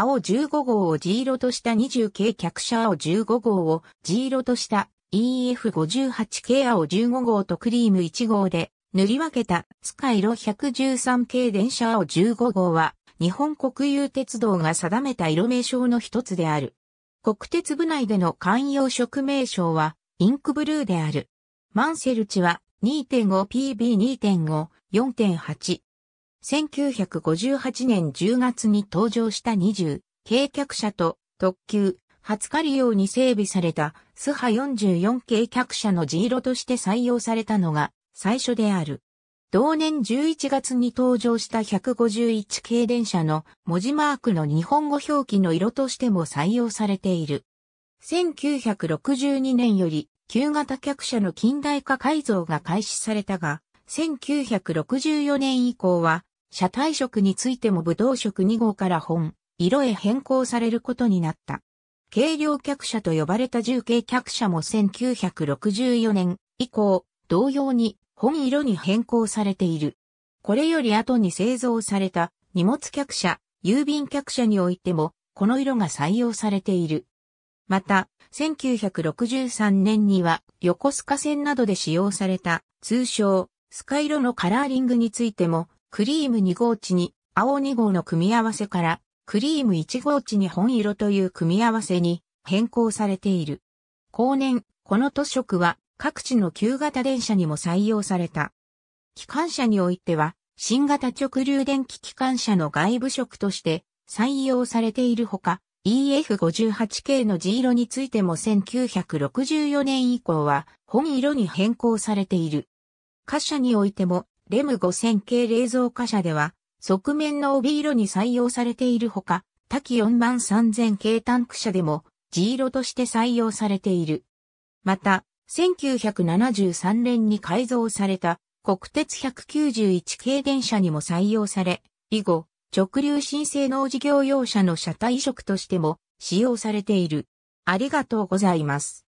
青15号を G 色とした 20K 客車青15号を G 色とした EF58 系青15号とクリーム1号で塗り分けたスカイロ113系電車青15号は日本国有鉄道が定めた色名称の一つである。国鉄部内での慣用色名称はインクブルーである。マンセル値は 2.5PB2.5、4.8、1958年10月に登場した20、軽客車と特急、20り用に整備された、スハ44軽客車の地色として採用されたのが最初である。同年11月に登場した151系電車の文字マークの日本語表記の色としても採用されている。1962年より旧型客車の近代化改造が開始されたが、1964年以降は車体色についても武道色2号から本、色へ変更されることになった。軽量客車と呼ばれた重軽客車も1964年以降、同様に本色に変更されている。これより後に製造された荷物客車、郵便客車においても、この色が採用されている。また、1963年には横須賀線などで使用された通称スカイロのカラーリングについてもクリーム2号地に青2号の組み合わせから、クリーム1号地に本色という組み合わせに変更されている。後年、この塗色は各地の旧型電車にも採用された。機関車においては、新型直流電気機関車の外部色として採用されているほか、EF58 系の G 色についても1964年以降は本色に変更されている。貨車においてもレム5000系冷蔵貨車では、側面の帯色に採用されているほか、多機4万3000系タンク車でも、G 色として採用されている。また、1973年に改造された国鉄191系電車にも採用され、以後、直流新性能事業用車の車体移植としても使用されている。ありがとうございます。